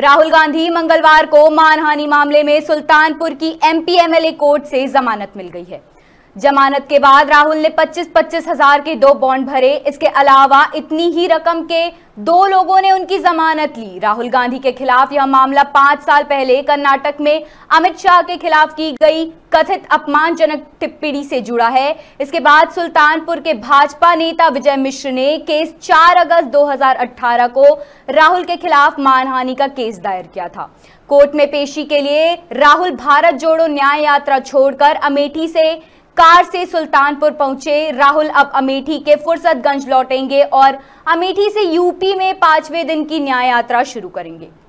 राहुल गांधी मंगलवार को मानहानि मामले में सुल्तानपुर की एमपी कोर्ट से जमानत मिल गई है जमानत के बाद राहुल ने पच्चीस पच्चीस हजार के दो बॉन्ड भरे इसके अलावा इतनी ही रकम के दो लोगों ने उनकी जमानत ली राहुल गांधी के खिलाफ यह मामला पांच साल पहले कर्नाटक में अमित शाह के खिलाफ की गई कथित अपमानजनक टिप्पणी से जुड़ा है इसके बाद सुल्तानपुर के भाजपा नेता विजय मिश्र ने केस 4 अगस्त 2018 को राहुल के खिलाफ मानहानि का केस दायर किया था कोर्ट में पेशी के लिए राहुल भारत जोड़ो न्याय यात्रा छोड़कर अमेठी से कार से सुल्तानपुर पहुंचे राहुल अब अमेठी के फुर्सतगंज लौटेंगे और अमेठी से यूपी में पांचवें दिन की न्याय यात्रा शुरू करेंगे